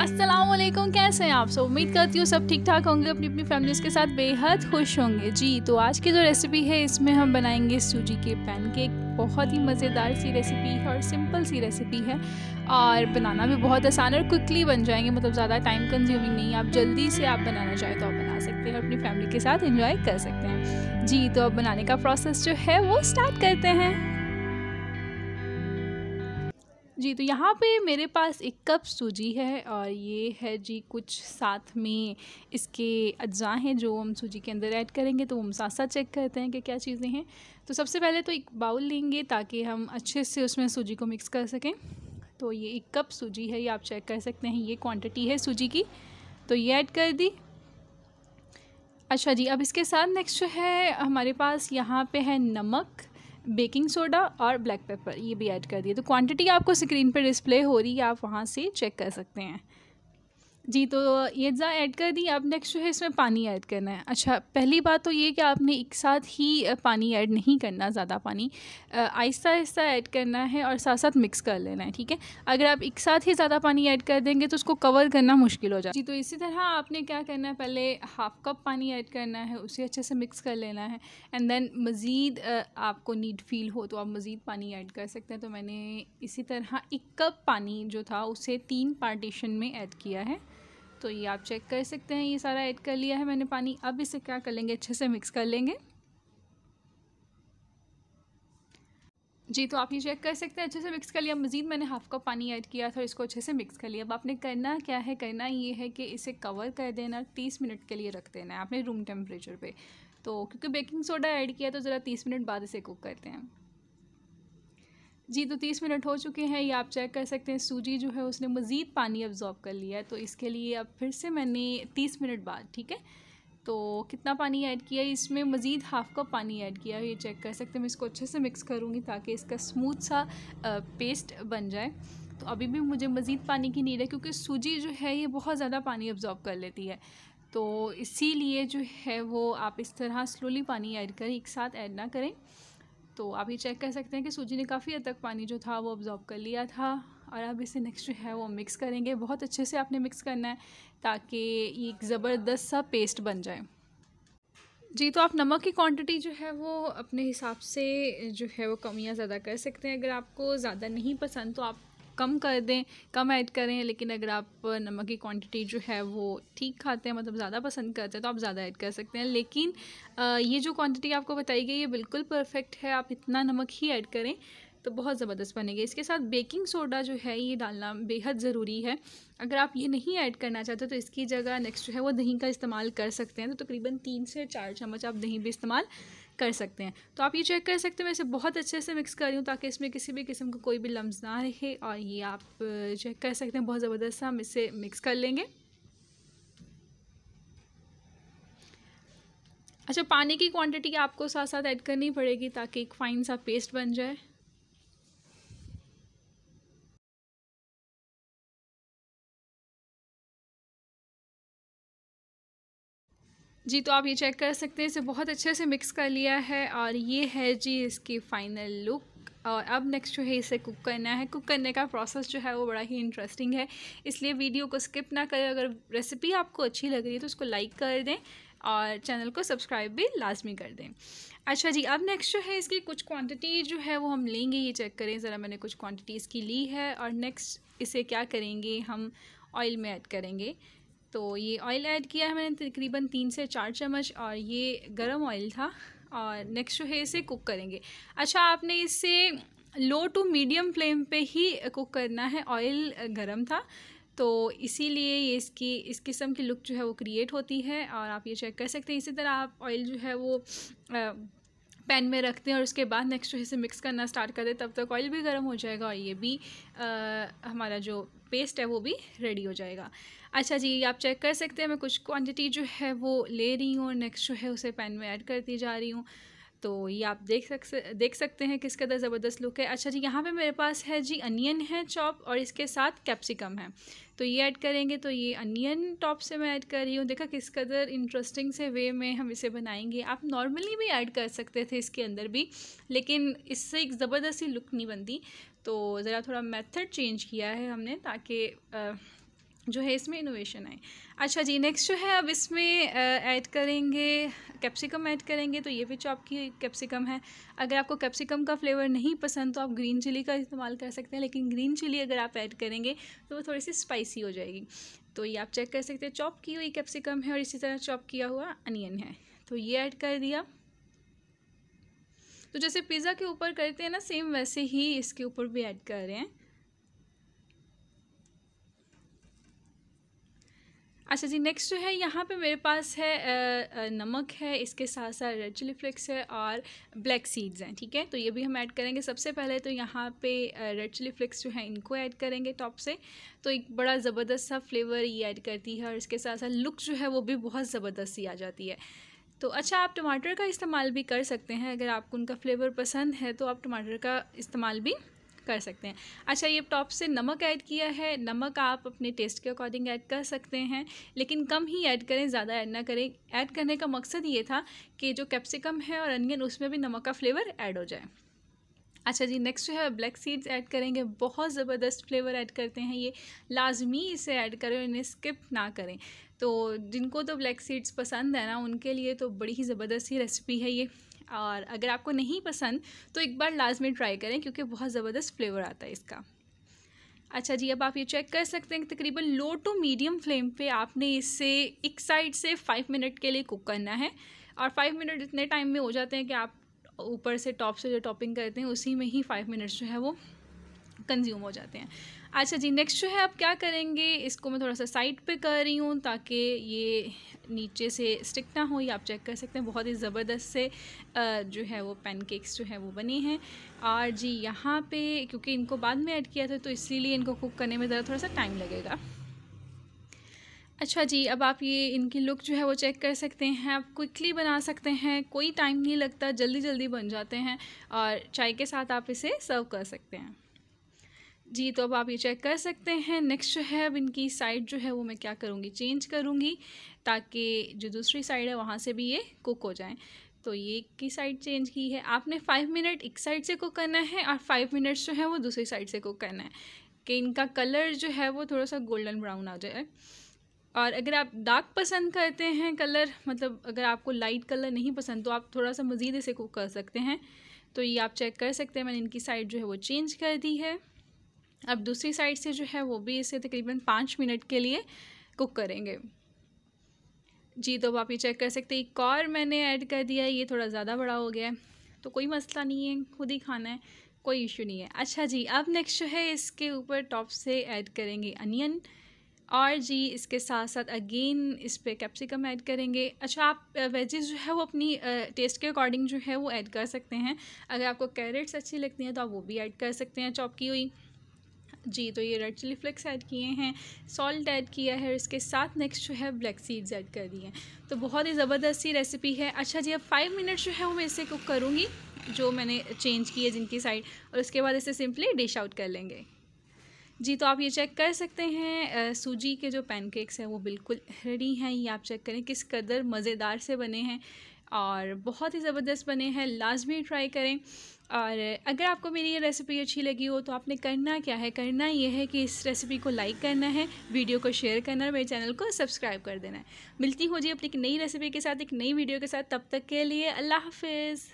असलम कैसे हैं आप सब उम्मीद करती हूँ सब ठीक ठाक होंगे अपनी अपनी फैमिलीज के साथ बेहद खुश होंगे जी तो आज की जो रेसिपी है इसमें हम बनाएंगे सूजी के पैनकेक बहुत ही मज़ेदार सी रेसिपी है और सिंपल सी रेसिपी है और बनाना भी बहुत आसान है और क्विकली बन जाएंगे मतलब ज़्यादा टाइम कंज्यूमिंग नहीं आप जल्दी से आप बनाना चाहें तो आप बना सकते हैं अपनी फैमिली के साथ इन्जॉय कर सकते हैं जी तो अब बनाने का प्रोसेस जो है वो स्टार्ट करते हैं जी तो यहाँ पे मेरे पास एक कप सूजी है और ये है जी कुछ साथ में इसके अज्जा हैं जो हम सूजी के अंदर ऐड करेंगे तो हम साथ साथ चेक करते हैं कि क्या चीज़ें हैं तो सबसे पहले तो एक बाउल लेंगे ताकि हम अच्छे से उसमें सूजी को मिक्स कर सकें तो ये एक कप सूजी है ये आप चेक कर सकते हैं ये क्वान्टिटी है सूजी की तो ये ऐड कर दी अच्छा जी अब इसके साथ नेक्स्ट है हमारे पास यहाँ पे है नमक बेकिंग सोडा और ब्लैक पेपर ये भी ऐड कर दिए तो क्वांटिटी आपको स्क्रीन पर डिस्प्ले हो रही है आप वहाँ से चेक कर सकते हैं जी तो ये ज़ा ऐड कर दी आप नेक्स्ट जो है इसमें पानी ऐड करना है अच्छा पहली बात तो ये कि आपने एक साथ ही पानी ऐड नहीं करना ज़्यादा पानी आहिस्ता आहिस्ता ऐड करना है और साथ साथ मिक्स कर लेना है ठीक है अगर आप एक साथ ही ज़्यादा पानी ऐड कर देंगे तो उसको कवर करना मुश्किल हो जाए जी तो इसी तरह आपने क्या करना है पहले हाफ़ कप पानी ऐड करना है उसे अच्छे से मिक्स कर लेना है एंड देन मज़ीद आपको नीड फील हो तो आप मज़ीद पानी ऐड कर सकते हैं तो मैंने इसी तरह एक कप पानी जो था उसे तीन पार्टीशन में ऐड किया है तो ये आप चेक कर सकते हैं ये सारा ऐड कर लिया है मैंने पानी अब इसे क्या कर लेंगे अच्छे से मिक्स कर लेंगे जी तो आप ये चेक कर सकते हैं अच्छे से मिक्स कर लिया मज़ीद मैंने हाफ़ कप पानी ऐड किया था इसको अच्छे से मिक्स कर लिया अब आपने करना क्या है करना ये है कि इसे कवर कर देना तीस मिनट के लिए रख देना है आपने रूम टेम्परेचर पर तो क्योंकि बेकिंग सोडा ऐड किया तो ज़रा तीस मिनट बाद इसे कुक करते हैं जी तो तीस मिनट हो चुके हैं ये आप चेक कर सकते हैं सूजी जो है उसने मज़ीद पानी अब्जॉर्ब कर लिया है तो इसके लिए अब फिर से मैंने तीस मिनट बाद ठीक है तो कितना पानी ऐड किया इसमें मज़ीद हाफ़ कप पानी ऐड किया ये चेक कर सकते हैं मैं इसको अच्छे से मिक्स करूँगी ताकि इसका स्मूथ सा पेस्ट बन जाए तो अभी भी मुझे मज़ीद पानी की नीड है क्योंकि सूजी जो है ये बहुत ज़्यादा पानी अब्जॉर्ब कर लेती है तो इसीलिए जो है वो आप इस तरह स्लोली पानी ऐड करें एक साथ ऐड ना करें तो आप ये चेक कर सकते हैं कि सूजी ने काफ़ी हद तक पानी जो था वो ऑब्ज़ॉर्व कर लिया था और अब इसे नेक्स्ट जो है वो मिक्स करेंगे बहुत अच्छे से आपने मिक्स करना है ताकि ये एक ज़बरदस्त सा पेस्ट बन जाए जी तो आप नमक की क्वांटिटी जो है वो अपने हिसाब से जो है वो कमियां ज़्यादा कर सकते हैं अगर आपको ज़्यादा नहीं पसंद तो आप कम कर दें कम ऐड करें लेकिन अगर आप नमक की क्वांटिटी जो है वो ठीक खाते हैं मतलब ज़्यादा पसंद करते हैं तो आप ज़्यादा ऐड कर सकते हैं लेकिन ये जो क्वांटिटी आपको बताई गई ये बिल्कुल परफेक्ट है आप इतना नमक ही ऐड करें तो बहुत ज़बरदस्त बनेगी इसके साथ बेकिंग सोडा जो है ये डालना बेहद ज़रूरी है अगर आप ये नहीं ऐड करना चाहते तो इसकी जगह नेक्स्ट जो है वो दही का इस्तेमाल कर सकते हैं तो तकरीबन तो तीन से चार चम्मच आप दही भी इस्तेमाल कर सकते हैं तो आप ये चेक कर सकते हैं मैं इसे बहुत अच्छे से मिक्स कर रही हूँ ताकि इसमें किसी भी किस्म का कोई भी लम्ब ना रहे और ये आप चेक कर सकते हैं बहुत ज़बरदस्त हम इसे मिक्स कर लेंगे अच्छा पानी की क्वांटिटी आपको साथ साथ ऐड करनी पड़ेगी ताकि एक फ़ाइन सा पेस्ट बन जाए जी तो आप ये चेक कर सकते हैं इसे बहुत अच्छे से मिक्स कर लिया है और ये है जी इसकी फ़ाइनल लुक और अब नेक्स्ट जो है इसे कुक करना है कुक करने का प्रोसेस जो है वो बड़ा ही इंटरेस्टिंग है इसलिए वीडियो को स्किप ना करें अगर रेसिपी आपको अच्छी लग रही है तो उसको लाइक कर दें और चैनल को सब्सक्राइब भी लाजमी कर दें अच्छा जी अब नेक्स्ट जो है इसकी कुछ क्वांटिटी जो है वो हम लेंगे ये चेक करें ज़रा मैंने कुछ क्वांटिटी इसकी ली है और नेक्स्ट इसे क्या करेंगे हम ऑयल में ऐड करेंगे तो ये ऑयल ऐड किया है मैंने तकरीबन तीन से चार चम्मच और ये गरम ऑयल था और नेक्स्ट जो है इसे कुक करेंगे अच्छा आपने इसे लो टू मीडियम फ्लेम पे ही कुक करना है ऑयल गरम था तो इसीलिए ये इसकी इस किस्म की लुक जो है वो क्रिएट होती है और आप ये चेक कर सकते हैं इसी तरह आप ऑयल जो है वो आ, पैन में रख दें और उसके बाद नेक्स्ट जो इसे मिक्स करना स्टार्ट कर दें तब तक ऑयल भी गर्म हो जाएगा और ये भी आ, हमारा जो पेस्ट है वो भी रेडी हो जाएगा अच्छा जी आप चेक कर सकते हैं मैं कुछ क्वांटिटी जो है वो ले रही हूँ और नेक्स्ट जो है उसे पैन में ऐड करती जा रही हूँ तो ये आप देख सक देख सकते हैं किस कदर ज़बरदस्त लुक है अच्छा जी यहाँ पे मेरे पास है जी अनियन है चॉप और इसके साथ कैप्सिकम है तो ये ऐड करेंगे तो ये अनियन टॉप से मैं ऐड कर रही हूँ देखा किस कदर इंटरेस्टिंग से वे में हम इसे बनाएंगे आप नॉर्मली भी ऐड कर सकते थे इसके अंदर भी लेकिन इससे एक ज़बरदस्ती लुक नहीं बनती तो ज़रा थोड़ा मेथड चेंज किया है हमने ताकि जो है इसमें इनोवेशन आए अच्छा जी नेक्स्ट जो है अब इसमें ऐड करेंगे कैप्सिकम ऐड करेंगे तो ये भी चॉप की कैप्सिकम है अगर आपको कैप्सिकम का फ्लेवर नहीं पसंद तो आप ग्रीन चिली का इस्तेमाल कर सकते हैं लेकिन ग्रीन चिली अगर आप ऐड करेंगे तो वो थोड़ी सी स्पाइसी हो जाएगी तो ये आप चेक कर सकते हैं चॉप की हुई कैप्सिकम है और इसी तरह चॉप किया हुआ अनियन है तो ये ऐड कर दिया तो जैसे पिज़्ज़ा के ऊपर करते हैं ना सेम वैसे ही इसके ऊपर भी ऐड कर रहे हैं अच्छा जी नेक्स्ट जो है यहाँ पे मेरे पास है नमक है इसके साथ साथ रेड चिली फ्लेक्स है और ब्लैक सीड्स हैं ठीक है तो ये भी हम ऐड करेंगे सबसे पहले तो यहाँ पे रेड चिली फ्लेक्स जो है इनको ऐड करेंगे टॉप से तो एक बड़ा ज़बरदस्त सा फ्लेवर ये ऐड करती है और इसके साथ साथ लुक जो है वो भी बहुत ज़बरदस्त सी आ जाती है तो अच्छा आप टमाटर का इस्तेमाल भी कर सकते हैं अगर आपको उनका फ्लेवर पसंद है तो आप टमाटर का इस्तेमाल भी कर सकते हैं अच्छा ये टॉप से नमक ऐड किया है नमक आप अपने टेस्ट के अकॉर्डिंग ऐड कर सकते हैं लेकिन कम ही ऐड करें ज़्यादा ऐड ना करें ऐड करने का मकसद ये था कि जो कैप्सिकम है और अनियन उसमें भी नमक का फ्लेवर ऐड हो जाए अच्छा जी नेक्स्ट जो है ब्लैक सीड्स ऐड करेंगे बहुत ज़बरदस्त फ्लेवर ऐड करते हैं ये लाजमी इसे ऐड करें इन्हें स्किप ना करें तो जिनको तो ब्लैक सीड्स पसंद है ना उनके लिए तो बड़ी ही ज़बरदस्त ही रेसिपी है ये और अगर आपको नहीं पसंद तो एक बार लाजमी ट्राई करें क्योंकि बहुत ज़बरदस्त फ्लेवर आता है इसका अच्छा जी अब आप ये चेक कर सकते हैं तकरीबन लो टू मीडियम फ्लेम पे आपने इसे एक साइड से फाइव मिनट के लिए कुक करना है और फाइव मिनट इतने टाइम में हो जाते हैं कि आप ऊपर से टॉप से जो टॉपिंग करते हैं उसी में ही फाइव मिनट्स जो है वो कंज्यूम हो जाते हैं अच्छा जी नेक्स्ट जो है आप क्या करेंगे इसको मैं थोड़ा सा साइड पे कर रही हूँ ताकि ये नीचे से स्टिक ना हो ये आप चेक कर सकते हैं बहुत ही ज़बरदस्त से जो है वो पैनकेक्स जो है वो बने हैं और जी यहाँ पे क्योंकि इनको बाद में ऐड किया था तो इसीलिए इनको कुक करने में ज़रा थोड़ा सा टाइम लगेगा अच्छा जी अब आप ये इनकी लुक जो है वो चेक कर सकते हैं आप क्विकली बना सकते हैं कोई टाइम नहीं लगता जल्दी जल्दी बन जाते हैं और चाय के साथ आप इसे सर्व कर सकते हैं जी तो अब आप ये चेक कर सकते हैं नेक्स्ट जो है अब इनकी साइड जो है वो मैं क्या करूँगी चेंज करूँगी ताकि जो दूसरी साइड है वहाँ से भी ये कुक हो जाएँ तो ये की साइड चेंज की है आपने फाइव मिनट एक साइड से कुक करना है और फाइव मिनट्स जो है वो दूसरी साइड से कुक करना है कि इनका कलर जो है वो थोड़ा सा गोल्डन ब्राउन आ जाए और अगर आप डार्क पसंद करते हैं कलर मतलब अगर आपको लाइट कलर नहीं पसंद तो आप थोड़ा सा मज़ीद इसे कुक कर सकते हैं तो ये आप चेक कर सकते हैं मैंने इनकी साइड जो है वो चेंज कर दी है अब दूसरी साइड से जो है वो भी इसे तकरीबन पाँच मिनट के लिए कुक करेंगे जी तो अब आप ये चेक कर सकते हैं एक और मैंने ऐड कर दिया है ये थोड़ा ज़्यादा बड़ा हो गया है तो कोई मसला नहीं है खुद ही खाना है कोई इशू नहीं है अच्छा जी अब नेक्स्ट जो है इसके ऊपर टॉप से ऐड करेंगे अनियन और जी इसके साथ साथ अगेन इस पर कैप्सिकम ऐड करेंगे अच्छा आप वेजेस जो है वो अपनी टेस्ट के अकॉर्डिंग जो है वो ऐड कर सकते हैं अगर आपको कैरेट्स अच्छी लगती हैं तो आप वो भी ऐड कर सकते हैं चॉप की हुई जी तो ये रेड चिली फ्लेक्स ऐड किए हैं सॉल्ट ऐड किया है और इसके साथ नेक्स्ट जो है ब्लैक सीड्स ऐड कर दिए हैं तो बहुत ही ज़बरदस्त सी रेसिपी है अच्छा जी अब फाइव मिनट जो है वो मैं इसे कुक करूँगी जो मैंने चेंज की है जिनकी साइड और उसके बाद इसे सिंपली डिश आउट कर लेंगे जी तो आप ये चेक कर सकते हैं सूजी के जो पैनकेक्स हैं वो बिल्कुल रेडी हैं ये आप चेक करें किस कदर मज़ेदार से बने हैं और बहुत ही ज़बरदस्त बने हैं लाजमी ट्राई करें और अगर आपको मेरी ये रेसिपी अच्छी लगी हो तो आपने करना क्या है करना ये है कि इस रेसिपी को लाइक करना है वीडियो को शेयर करना है मेरे चैनल को सब्सक्राइब कर देना है मिलती हो जी अपनी एक नई रेसिपी के साथ एक नई वीडियो के साथ तब तक के लिए अल्लाह हाफिज़